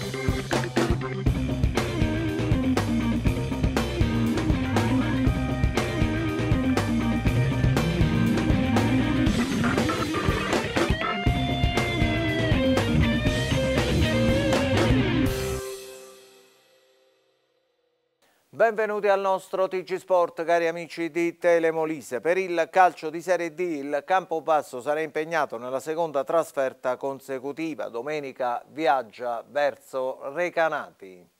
thank you Benvenuti al nostro TG Sport, cari amici di Telemolise. Per il calcio di Serie D il Campobasso sarà impegnato nella seconda trasferta consecutiva. Domenica viaggia verso Recanati.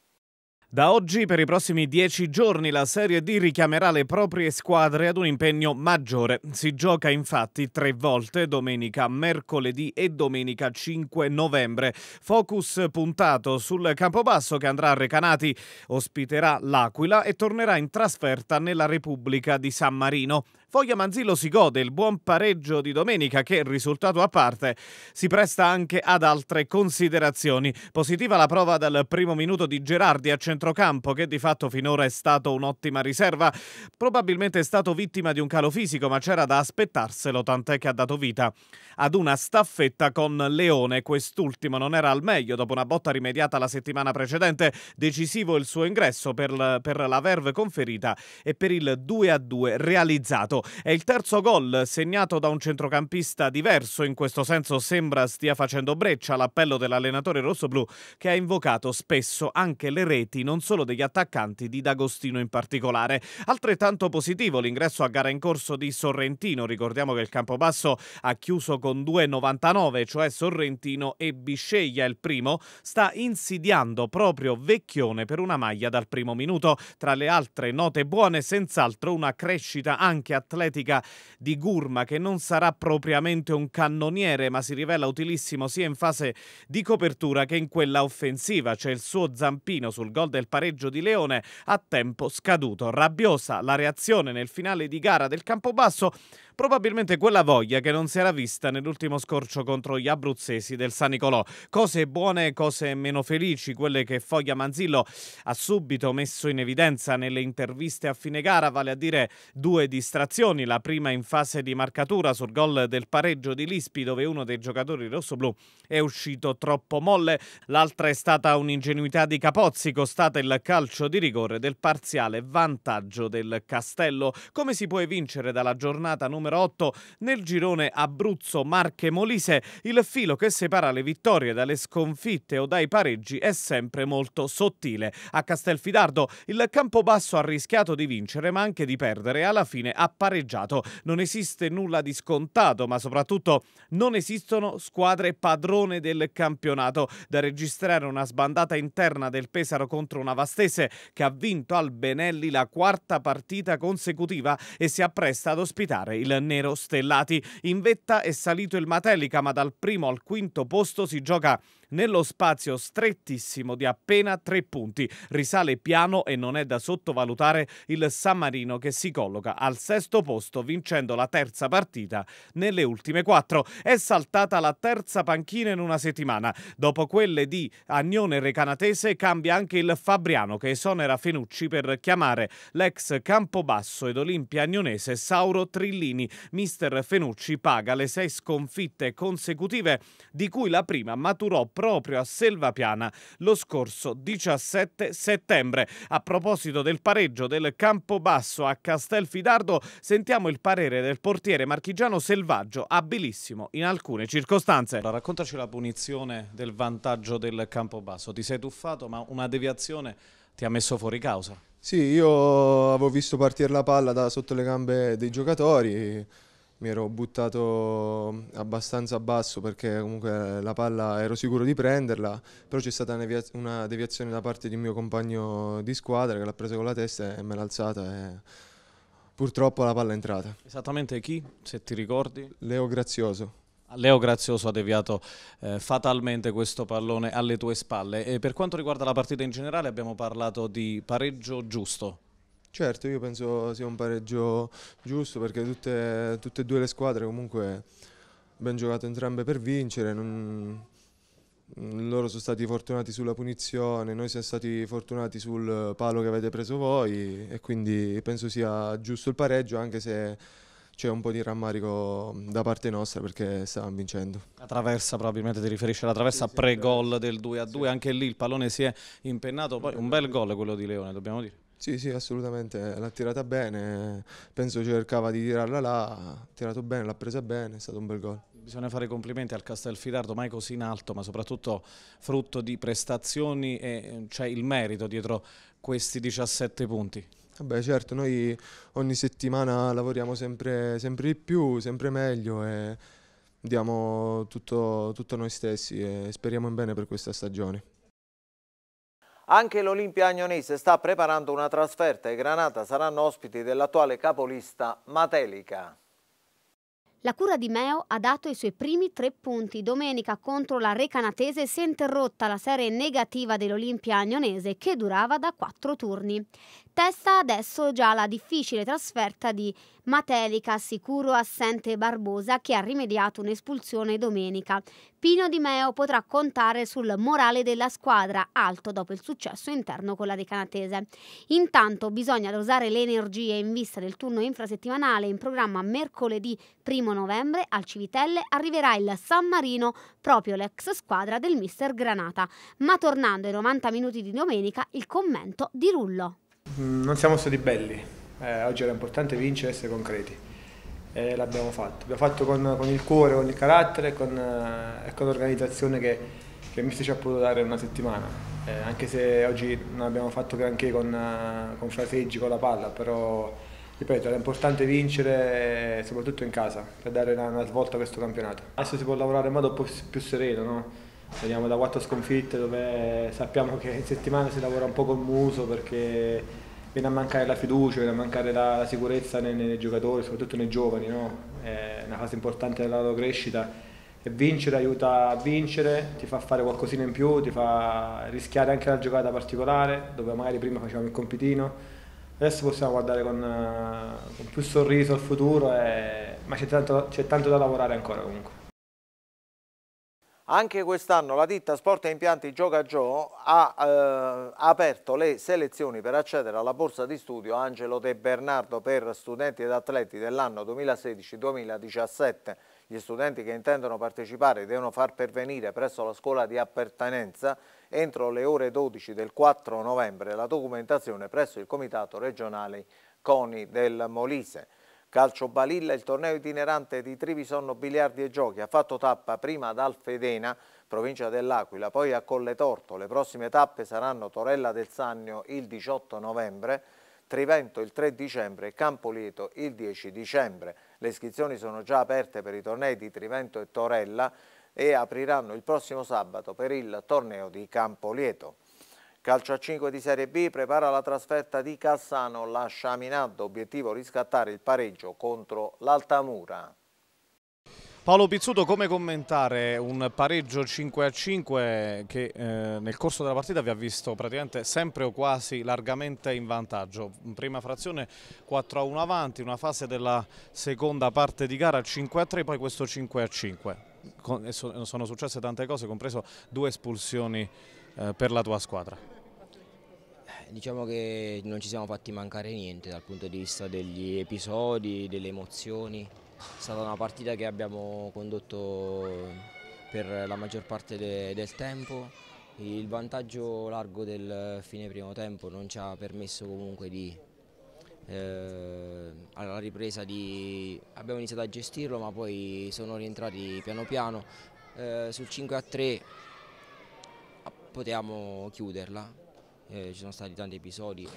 Da oggi per i prossimi dieci giorni la Serie D richiamerà le proprie squadre ad un impegno maggiore. Si gioca infatti tre volte domenica, mercoledì e domenica 5 novembre. Focus puntato sul Campobasso che andrà a Recanati, ospiterà l'Aquila e tornerà in trasferta nella Repubblica di San Marino. Foglia Manzillo si gode il buon pareggio di domenica che, risultato a parte, si presta anche ad altre considerazioni. Positiva la prova dal primo minuto di Gerardi a centrocampo che di fatto finora è stato un'ottima riserva. Probabilmente è stato vittima di un calo fisico ma c'era da aspettarselo tant'è che ha dato vita ad una staffetta con Leone. Quest'ultimo non era al meglio dopo una botta rimediata la settimana precedente. Decisivo il suo ingresso per, per la verve conferita e per il 2-2 realizzato. È il terzo gol segnato da un centrocampista diverso, in questo senso sembra stia facendo breccia l'appello dell'allenatore rossoblù che ha invocato spesso anche le reti non solo degli attaccanti di D'Agostino in particolare. Altrettanto positivo l'ingresso a gara in corso di Sorrentino, ricordiamo che il Campobasso ha chiuso con 2,99, cioè Sorrentino e Bisceglia il primo, sta insidiando proprio Vecchione per una maglia dal primo minuto. Tra le altre note buone, senz'altro una crescita anche attraverso atletica di Gurma che non sarà propriamente un cannoniere ma si rivela utilissimo sia in fase di copertura che in quella offensiva. C'è il suo zampino sul gol del pareggio di Leone a tempo scaduto. Rabbiosa la reazione nel finale di gara del Campobasso Probabilmente quella voglia che non si era vista nell'ultimo scorcio contro gli abruzzesi del San Nicolò. Cose buone, cose meno felici, quelle che Foglia Manzillo ha subito messo in evidenza nelle interviste a fine gara, vale a dire due distrazioni, la prima in fase di marcatura sul gol del pareggio di Lispi dove uno dei giocatori rossoblù è uscito troppo molle, l'altra è stata un'ingenuità di Capozzi costata il calcio di rigore del parziale vantaggio del Castello. Come si può evincere dalla giornata numero numero 8 nel girone Abruzzo-Marche-Molise, il filo che separa le vittorie dalle sconfitte o dai pareggi è sempre molto sottile. A Castelfidardo il Campobasso ha rischiato di vincere ma anche di perdere e alla fine ha pareggiato. Non esiste nulla di scontato ma soprattutto non esistono squadre padrone del campionato. Da registrare una sbandata interna del Pesaro contro una Vastese che ha vinto al Benelli la quarta partita consecutiva e si appresta ad ospitare il nero stellati. In vetta è salito il Matelica, ma dal primo al quinto posto si gioca nello spazio strettissimo di appena tre punti. Risale piano e non è da sottovalutare il San Marino che si colloca al sesto posto vincendo la terza partita nelle ultime quattro. È saltata la terza panchina in una settimana. Dopo quelle di Agnone Recanatese cambia anche il Fabriano che esonera Fenucci per chiamare l'ex Campobasso ed Olimpia Agnonese Sauro Trillini. Mister Fenucci paga le sei sconfitte consecutive di cui la prima maturò proprio a Selvapiana lo scorso 17 settembre. A proposito del pareggio del Campobasso a Castelfidardo, sentiamo il parere del portiere marchigiano Selvaggio, abilissimo in alcune circostanze. Allora, raccontaci la punizione del vantaggio del Campobasso. Ti sei tuffato, ma una deviazione ti ha messo fuori causa. Sì, io avevo visto partire la palla da sotto le gambe dei giocatori mi ero buttato abbastanza basso perché comunque la palla ero sicuro di prenderla, però c'è stata una deviazione da parte di un mio compagno di squadra che l'ha presa con la testa e me l'ha alzata e purtroppo la palla è entrata. Esattamente chi, se ti ricordi? Leo Grazioso. Leo Grazioso ha deviato eh, fatalmente questo pallone alle tue spalle. E per quanto riguarda la partita in generale abbiamo parlato di pareggio giusto, Certo, io penso sia un pareggio giusto perché tutte, tutte e due le squadre comunque ben giocato entrambe per vincere. Non... Loro sono stati fortunati sulla punizione, noi siamo stati fortunati sul palo che avete preso voi e quindi penso sia giusto il pareggio anche se c'è un po' di rammarico da parte nostra perché stavamo vincendo. La traversa probabilmente ti riferisce alla traversa sì, sì, pre-gol del 2-2, sì. anche lì il pallone si è impennato, poi un bel gol quello di Leone dobbiamo dire. Sì, sì, assolutamente, l'ha tirata bene, penso cercava di tirarla là, ha tirato bene, l'ha presa bene, è stato un bel gol. Bisogna fare complimenti al Castelfidardo, mai così in alto, ma soprattutto frutto di prestazioni e eh, c'è cioè il merito dietro questi 17 punti. Beh certo, noi ogni settimana lavoriamo sempre, sempre di più, sempre meglio e diamo tutto, tutto noi stessi e speriamo in bene per questa stagione. Anche l'Olimpia Agnonese sta preparando una trasferta e Granata saranno ospiti dell'attuale capolista Matelica. La cura di Meo ha dato i suoi primi tre punti. Domenica contro la Recanatese si è interrotta la serie negativa dell'Olimpia Agnonese che durava da quattro turni. Testa adesso già la difficile trasferta di Matelica, sicuro assente Barbosa che ha rimediato un'espulsione domenica. Pino Di Meo potrà contare sul morale della squadra, alto dopo il successo interno con la decanatese. Intanto bisogna dosare le energie in vista del turno infrasettimanale in programma mercoledì 1 novembre al Civitelle arriverà il San Marino, proprio l'ex squadra del mister Granata. Ma tornando ai 90 minuti di domenica, il commento di Rullo. Mm, non siamo stati belli, eh, oggi era importante vincere e essere concreti. E l'abbiamo fatto. L'abbiamo fatto con, con, il cuore, con il carattere con, eh, e con l'organizzazione che, che Mister ci ha potuto dare una settimana. Eh, anche se oggi non abbiamo fatto granché con, eh, con fraseggi, con la palla, però ripeto, era importante vincere eh, soprattutto in casa per dare una, una svolta a questo campionato. Adesso si può lavorare in modo più, più sereno, no? veniamo da quattro sconfitte dove sappiamo che in settimana si lavora un po' col muso perché viene a mancare la fiducia, viene a mancare la, la sicurezza nei, nei, giocatori, soprattutto nei giovani, no? è una fase importante della loro crescita e vincere aiuta a vincere, ti fa fare qualcosina in più, ti fa rischiare anche la giocata particolare dove magari prima facevamo il compitino. Adesso possiamo guardare con, eh, con più sorriso al futuro, e... Eh, ma c'è tanto, tanto da lavorare ancora comunque. Anche quest'anno la ditta Sport e Impianti Gioca Gio ha eh, aperto le selezioni per accedere alla borsa di studio Angelo De Bernardo per studenti ed atleti dell'anno 2016-2017. Gli studenti che intendono partecipare devono far pervenire presso la scuola di appartenenza entro le ore 12 del 4 novembre la documentazione presso il Comitato regionale CONI del Molise. Calcio Balilla, il torneo itinerante di Trivisonno Biliardi e Giochi ha fatto tappa prima ad Alfedena, provincia dell'Aquila, poi a Colle Torto. Le prossime tappe saranno Torella del Sannio il 18 novembre, Trivento il 3 dicembre e Campolieto il 10 dicembre. Le iscrizioni sono già aperte per i tornei di Trivento e Torella e apriranno il prossimo sabato per il torneo di Campolieto. Calcio a 5 di Serie B prepara la trasferta di Cassano, la Sciaminadda, obiettivo riscattare il pareggio contro l'Altamura. Paolo Pizzuto, come commentare un pareggio 5 a 5 che eh, nel corso della partita vi ha visto praticamente sempre o quasi largamente in vantaggio? Prima frazione 4 a 1 avanti, una fase della seconda parte di gara 5 a 3, poi questo 5 a 5. Con, sono successe tante cose, compreso due espulsioni eh, per la tua squadra diciamo che non ci siamo fatti mancare niente dal punto di vista degli episodi, delle emozioni. È stata una partita che abbiamo condotto per la maggior parte de del tempo. Il vantaggio largo del fine primo tempo non ci ha permesso comunque di eh, alla ripresa di abbiamo iniziato a gestirlo ma poi sono rientrati piano piano eh, sul 5 3 ah, potevamo chiuderla eh, ci sono stati tanti episodi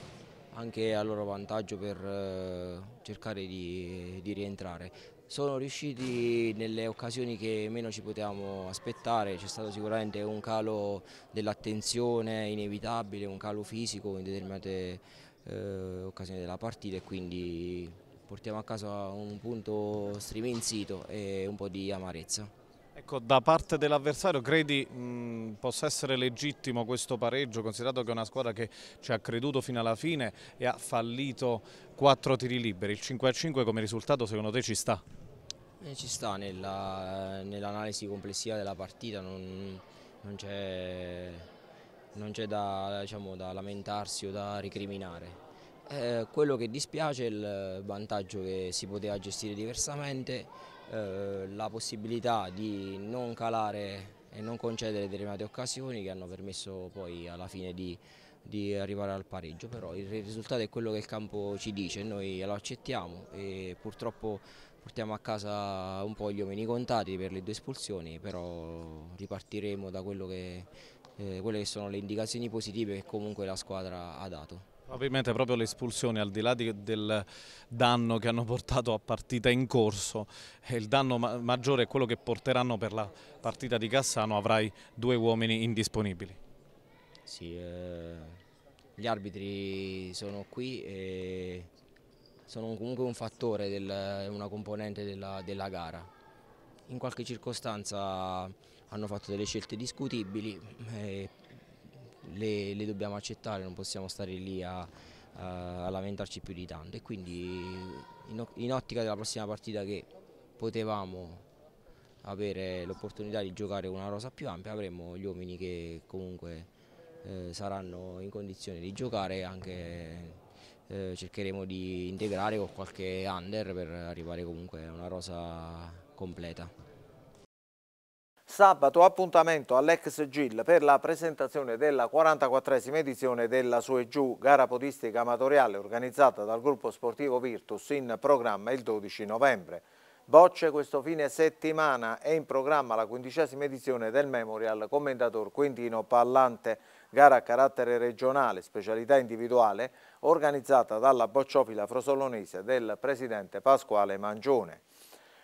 anche a loro vantaggio per eh, cercare di, di, rientrare. Sono riusciti nelle occasioni che meno ci potevamo aspettare, c'è stato sicuramente un calo dell'attenzione inevitabile, un calo fisico in determinate eh, occasioni della partita e quindi portiamo a casa un punto striminzito e un po' di amarezza. Ecco, da parte dell'avversario credi mh, possa essere legittimo questo pareggio, considerato che è una squadra che ci ha creduto fino alla fine e ha fallito quattro tiri liberi. Il 5-5 come risultato secondo te ci sta? Eh, ci sta nell'analisi nell complessiva della partita, non, non c'è da, diciamo, da, lamentarsi o da ricriminare. Eh, quello che dispiace è il vantaggio che si poteva gestire diversamente eh, la possibilità di non calare e non concedere determinate occasioni che hanno permesso poi alla fine di, di, arrivare al pareggio, però il risultato è quello che il campo ci dice, noi lo accettiamo e purtroppo portiamo a casa un po' gli uomini contati per le due espulsioni, però ripartiremo da che, eh, quelle che sono le indicazioni positive che comunque la squadra ha dato. Probabilmente proprio le espulsioni, al di là di, del danno che hanno portato a partita in corso, eh, il danno ma maggiore è quello che porteranno per la partita di Cassano, avrai due uomini indisponibili. Sì, eh, gli arbitri sono qui e sono comunque un fattore, del, una componente della, della gara. In qualche circostanza hanno fatto delle scelte discutibili. Eh, le, le dobbiamo accettare, non possiamo stare lì a, a lamentarci più di tanto e quindi in, in ottica della prossima partita che potevamo avere l'opportunità di giocare una rosa più ampia avremo gli uomini che comunque eh, saranno in condizione di giocare anche eh, cercheremo di integrare con qualche under per arrivare comunque a una rosa completa. Sabato appuntamento all'ex Gil per la presentazione della 44esima edizione della Sue Giù, gara podistica amatoriale organizzata dal gruppo sportivo Virtus in programma il 12 novembre. Bocce questo fine settimana è in programma la quindicesima edizione del Memorial Commendator Quintino Pallante, gara a carattere regionale, specialità individuale, organizzata dalla bocciofila frosolonese del presidente Pasquale Mangione.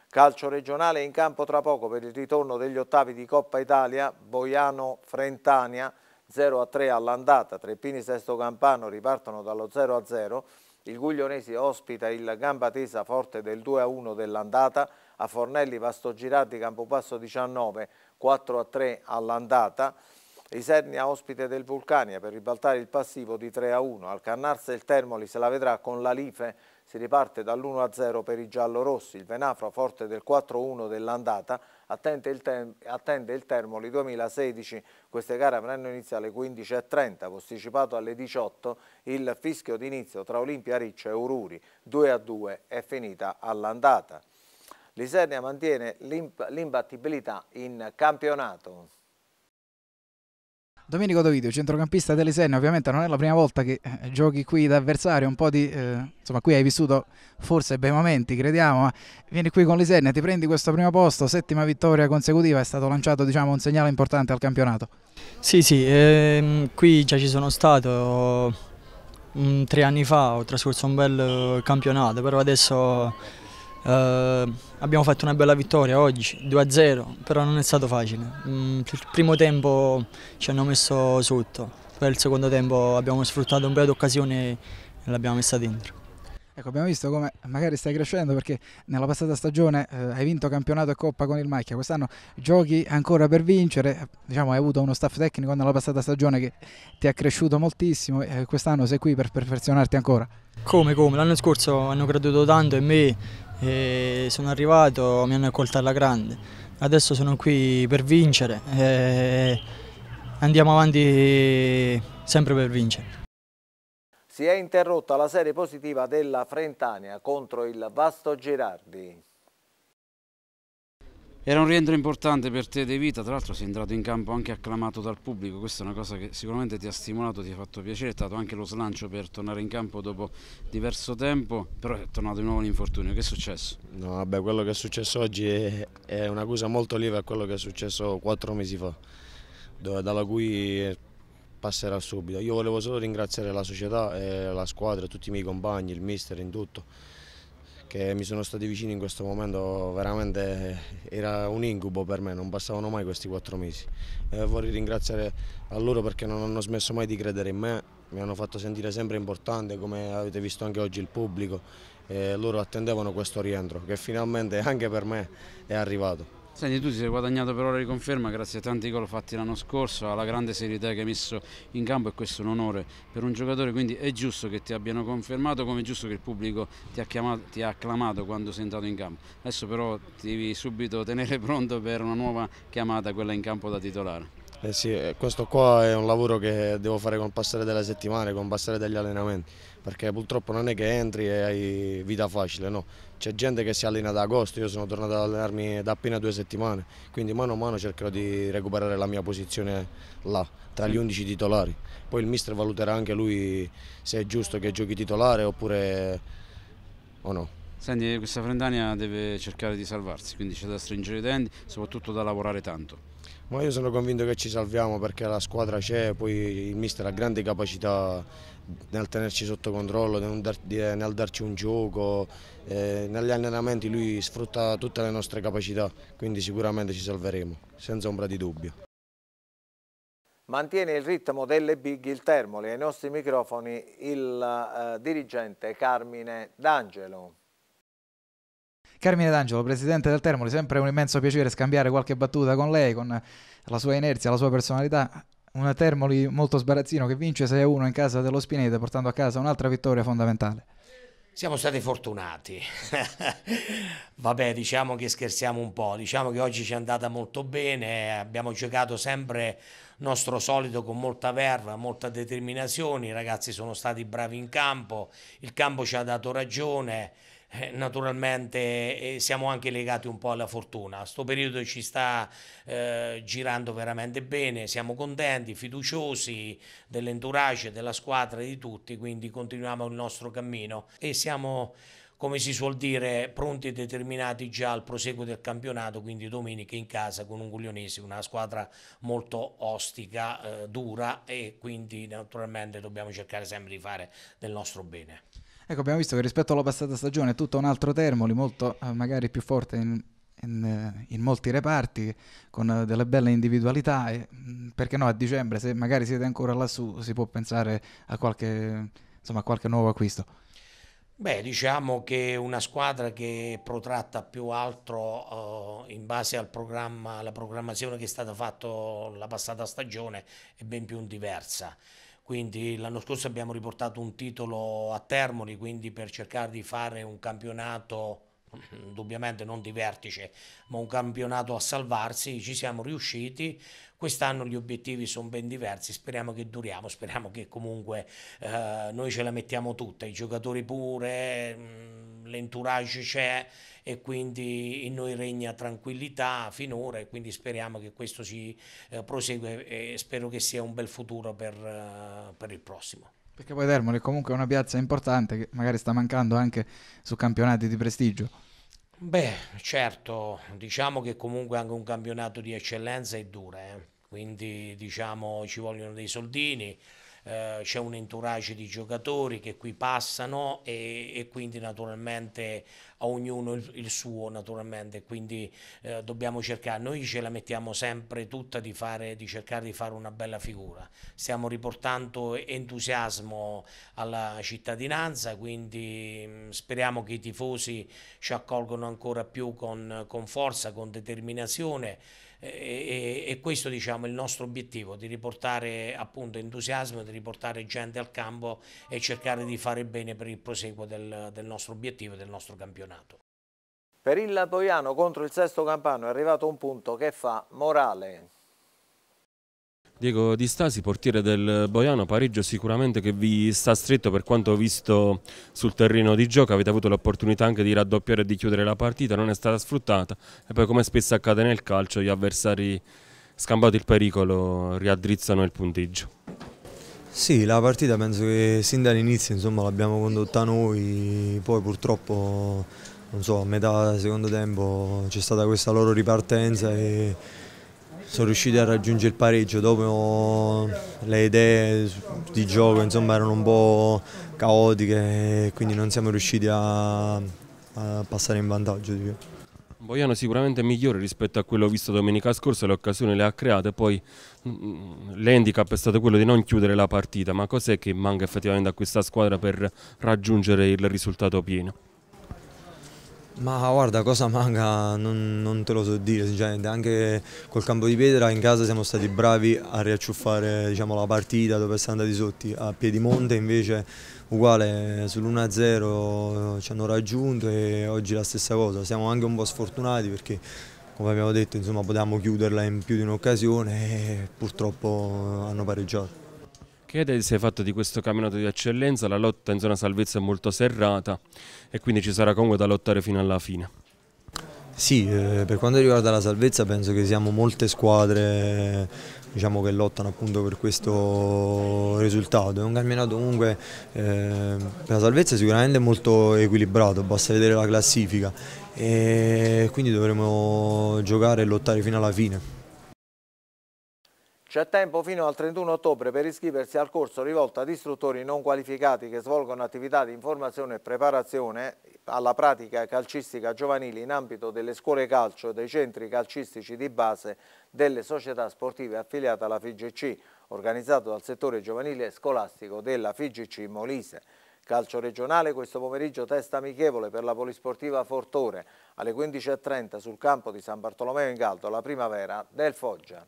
Calcio regionale in campo tra poco per il ritorno degli ottavi di Coppa Italia, Boiano-Frentania 0-3 all'andata, Treppini Sesto Campano ripartono dallo 0-0, il Guglionesi ospita il Gamba Tesa forte del 2-1 dell'andata, a Fornelli Vastogirati Campopasso 19, 4-3 all'andata, Isernia ospite del Vulcania per ribaltare il passivo di 3-1, al Cannarsa il Termoli se la vedrà con l'Alife si riparte dall'1-0 per i giallorossi, il Venafro forte del 4-1 dell'andata, attende il, attende il Termoli 2016. Queste gare avranno inizio alle 15.30, posticipato alle 18 il fischio d'inizio tra Olimpia Riccia e Ururi, 2-2 è finita all'andata. Lisernia mantiene l'imbattibilità in campionato. Domenico Dovidio, centrocampista delle Senna, ovviamente non è la prima volta che eh, giochi qui da avversario, un po' di, eh, insomma qui hai vissuto forse bei momenti, crediamo, ma vieni qui con le Senna, ti prendi questo primo posto, settima vittoria consecutiva, è stato lanciato diciamo, un segnale importante al campionato. Sì, sì, ehm, qui già ci sono stato mh, mm, tre anni fa, ho trascorso un bel eh, campionato, però adesso eh, abbiamo fatto una bella vittoria oggi, 2-0, però non è stato facile. Mm, il primo tempo ci hanno messo sotto, poi il secondo tempo abbiamo sfruttato un paio di occasioni e l'abbiamo messa dentro. Ecco, abbiamo visto come magari stai crescendo perché nella passata stagione eh, hai vinto campionato e coppa con il Macchia, quest'anno giochi ancora per vincere, diciamo hai avuto uno staff tecnico nella passata stagione che ti ha cresciuto moltissimo e eh, quest'anno sei qui per perfezionarti ancora. Come, come, l'anno scorso hanno creduto tanto in me, e sono arrivato, mi hanno accolto alla grande. Adesso sono qui per vincere e andiamo avanti sempre per vincere. Si è interrotta la serie positiva della Frentania contro il Vasto Girardi. Era un rientro importante per te De Vita, tra l'altro sei entrato in campo anche acclamato dal pubblico, questa è una cosa che sicuramente ti ha stimolato, ti ha fatto piacere, è stato anche lo slancio per tornare in campo dopo diverso tempo, però è tornato di nuovo l'infortunio, che è successo? No, vabbè, quello che è successo oggi è, è una cosa molto lieve a quello che è successo quattro mesi fa, dove, dalla cui passerà subito. Io volevo solo ringraziare la società, la squadra, tutti i miei compagni, il mister in tutto che mi sono stati vicini in questo momento veramente era un incubo per me, non passavano mai questi quattro mesi. Eh, vorrei ringraziare a loro perché non hanno smesso mai di credere in me, mi hanno fatto sentire sempre importante come avete visto anche oggi il pubblico, eh, loro attendevano questo rientro che finalmente anche per me è arrivato. Senti, tu ti sei guadagnato per ora di conferma grazie a tanti gol fatti l'anno scorso, alla grande serietà che hai messo in campo e questo è un onore per un giocatore, quindi è giusto che ti abbiano confermato come è giusto che il pubblico ti ha, chiamato, ti ha acclamato quando sei entrato in campo. Adesso però ti devi subito tenere pronto per una nuova chiamata, quella in campo da titolare. Eh sì, eh, questo qua è un lavoro che devo fare con il passare delle settimane, con il passare degli allenamenti, perché purtroppo non è che entri e hai vita facile, no. C'è gente che si allena da agosto, io sono tornato ad allenarmi da appena due settimane, quindi mano a mano cercherò di recuperare la mia posizione là, tra gli 11 mm. titolari. Poi il mister valuterà anche lui se è giusto che giochi titolare oppure o no. Senti, questa Frentania deve cercare di salvarsi, quindi c'è da stringere i denti, soprattutto da lavorare tanto. Ma io sono convinto che ci salviamo perché la squadra c'è, poi il mister ha grande capacità nel tenerci sotto controllo, nel, darci un gioco, eh, negli allenamenti lui sfrutta tutte le nostre capacità, quindi sicuramente ci salveremo, senza ombra di dubbio. Mantiene il ritmo delle big il Termoli, ai nostri microfoni il eh, dirigente Carmine D'Angelo. Carmine D'Angelo, presidente del Termoli, sempre un immenso piacere scambiare qualche battuta con lei, con la sua inerzia, la sua personalità. Una Termoli molto sbarazzino che vince 6-1 in casa dello Spinete, portando a casa un'altra vittoria fondamentale. Siamo stati fortunati. Vabbè, diciamo che scherziamo un po', diciamo che oggi ci è andata molto bene, abbiamo giocato sempre nostro solito con molta verba, molta determinazione, i ragazzi sono stati bravi in campo, il campo ci ha dato ragione eh, naturalmente eh, siamo anche legati un po' alla fortuna. Sto periodo ci sta eh, girando veramente bene, siamo contenti, fiduciosi dell'entourage, della squadra, di tutti, quindi continuiamo il nostro cammino e siamo come si suol dire, pronti e determinati già al proseguo del campionato, quindi domenica in casa con un Guglionese, una squadra molto ostica, eh, dura e quindi naturalmente dobbiamo cercare sempre di fare del nostro bene. Ecco, abbiamo visto che rispetto alla passata stagione è tutto un altro Termoli, molto eh, magari più forte in, in, eh, in, molti reparti, con eh, delle belle individualità. E, mm, perché no, a dicembre, se magari siete ancora lassù, si può pensare a qualche, insomma, a qualche nuovo acquisto. Beh, diciamo che una squadra che è protratta più altro eh, in base al programma, alla programmazione che è stata fatta la passata stagione è ben più diversa quindi l'anno scorso abbiamo riportato un titolo a Termoli, quindi per cercare di fare un campionato indubbiamente non di vertice, ma un campionato a salvarsi, ci siamo riusciti, quest'anno gli obiettivi sono ben diversi, speriamo che duriamo, speriamo che comunque eh, noi ce la mettiamo tutta, i giocatori pure, mm, l'entourage c'è e quindi in noi regna tranquillità finora e quindi speriamo che questo si eh, prosegue e spero che sia un bel futuro per, uh, per il prossimo. Perché poi Termoli comunque è una piazza importante che magari sta mancando anche su campionati di prestigio. Beh, certo, diciamo che comunque anche un campionato di eccellenza è dura, eh. Quindi diciamo ci vogliono dei soldini. Eh, c'è un entourage di giocatori che qui passano e, e quindi naturalmente a ognuno il, il suo naturalmente, quindi eh, dobbiamo cercare, noi ce la mettiamo sempre tutta di, fare, di cercare di fare una bella figura, stiamo riportando entusiasmo alla cittadinanza, quindi mh, mm, speriamo che i tifosi ci accolgono ancora più con, con forza, con determinazione e, e, questo diciamo è il nostro obiettivo di riportare appunto entusiasmo di riportare gente al campo e cercare di fare bene per il proseguo del, del nostro obiettivo del nostro campionato per il Poiano contro il Sesto Campano è arrivato un punto che fa morale Diego Di Stasi, portiere del Boiano, pareggio sicuramente che vi sta stretto per quanto visto sul terreno di gioco, avete avuto l'opportunità anche di raddoppiare e di chiudere la partita, non è stata sfruttata e poi come spesso accade nel calcio gli avversari scambato il pericolo riaddrizzano il punteggio. Sì, la partita penso che sin dall'inizio l'abbiamo condotta noi, poi purtroppo so, a metà secondo tempo c'è stata questa loro ripartenza e sono riusciti a raggiungere il pareggio dopo le idee di gioco insomma, erano un po' caotiche quindi non siamo riusciti a, a passare in vantaggio di più. Boiano sicuramente migliore rispetto a quello visto domenica scorsa, le occasioni le ha create, poi mm, mm, l'handicap è stato quello di non chiudere la partita, ma cos'è che manca effettivamente a questa squadra per raggiungere il risultato pieno? Ma guarda, cosa manca non, non, te lo so dire sinceramente, anche col campo di pietra in casa siamo stati bravi a riacciuffare diciamo, la partita dopo essere andati sotto, a Piedimonte invece uguale sull'1-0 ci hanno raggiunto e oggi la stessa cosa, siamo anche un po' sfortunati perché come abbiamo detto insomma, potevamo chiuderla in più di un'occasione e purtroppo hanno pareggiato. Chiede si è fatto di questo campionato di eccellenza, la lotta in zona salvezza è molto serrata e quindi ci sarà comunque da lottare fino alla fine. Sì, eh, per quanto riguarda la salvezza penso che siamo molte squadre diciamo, che lottano appunto per questo risultato. È un campionato comunque eh, per la salvezza sicuramente molto equilibrato, basta vedere la classifica e quindi dovremo giocare e lottare fino alla fine. C'è tempo fino al 31 ottobre per iscriversi al corso rivolto ad istruttori non qualificati che svolgono attività di informazione e preparazione alla pratica calcistica giovanile in ambito delle scuole calcio e dei centri calcistici di base delle società sportive affiliate alla FIGC, organizzato dal settore giovanile scolastico della FIGC Molise. Calcio regionale questo pomeriggio testa amichevole per la polisportiva Fortore alle 15.30 sul campo di San Bartolomeo in Galto, la primavera del Foggia.